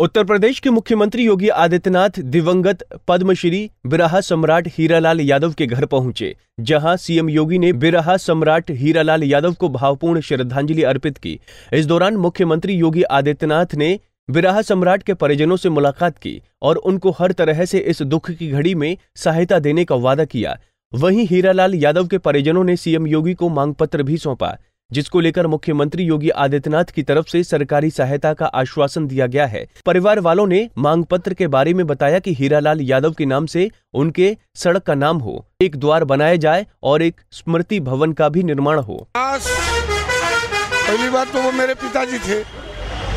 उत्तर प्रदेश के मुख्यमंत्री योगी आदित्यनाथ दिवंगत पद्मश्री बिराहा सम्राट हीरालाल यादव के घर पहुंचे जहां सीएम योगी ने बिराहा सम्राट हीरालाल यादव को भावपूर्ण श्रद्धांजलि अर्पित की इस दौरान मुख्यमंत्री योगी आदित्यनाथ ने बिराहा सम्राट के परिजनों से मुलाकात की और उनको हर तरह से इस दुख की घड़ी में सहायता देने का वादा किया वहीं हीरालाल यादव के परिजनों ने सीएम योगी को मांग पत्र भी सौंपा जिसको लेकर मुख्यमंत्री योगी आदित्यनाथ की तरफ से सरकारी सहायता का आश्वासन दिया गया है परिवार वालों ने मांग पत्र के बारे में बताया कि हीरालाल यादव के नाम से उनके सड़क का नाम हो एक द्वार बनाया जाए और एक स्मृति भवन का भी निर्माण हो पहली बात तो वो मेरे पिताजी थे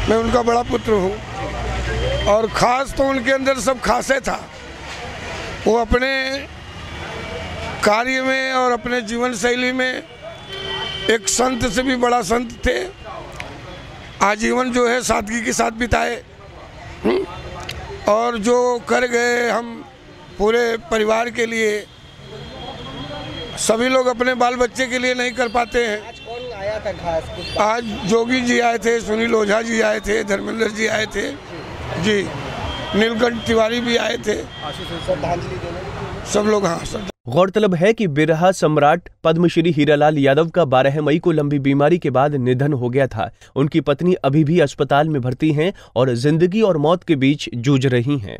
मैं उनका बड़ा पुत्र हूँ और ख़ास तो उनके अंदर सब खासे था वो अपने कार्य में और अपने जीवन शैली में एक संत से भी बड़ा संत थे आजीवन जो है सादगी के साथ बिताए हम्म? और जो कर गए हम पूरे परिवार के लिए सभी लोग अपने बाल बच्चे के लिए नहीं कर पाते हैं आज जोगी जी आए थे सुनील ओझा जी आए थे धर्मेंद्र जी आए थे जी नीलकंठ तिवारी भी आए थे श्रद्धांजलि देने सब लोग हाँ सब गौरतलब है कि बिरहा सम्राट पद्मश्री हीरालाल यादव का 12 मई को लंबी बीमारी के बाद निधन हो गया था उनकी पत्नी अभी भी अस्पताल में भर्ती हैं और जिंदगी और मौत के बीच जूझ रही हैं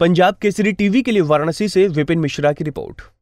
पंजाब केसरी टीवी के लिए वाराणसी से विपिन मिश्रा की रिपोर्ट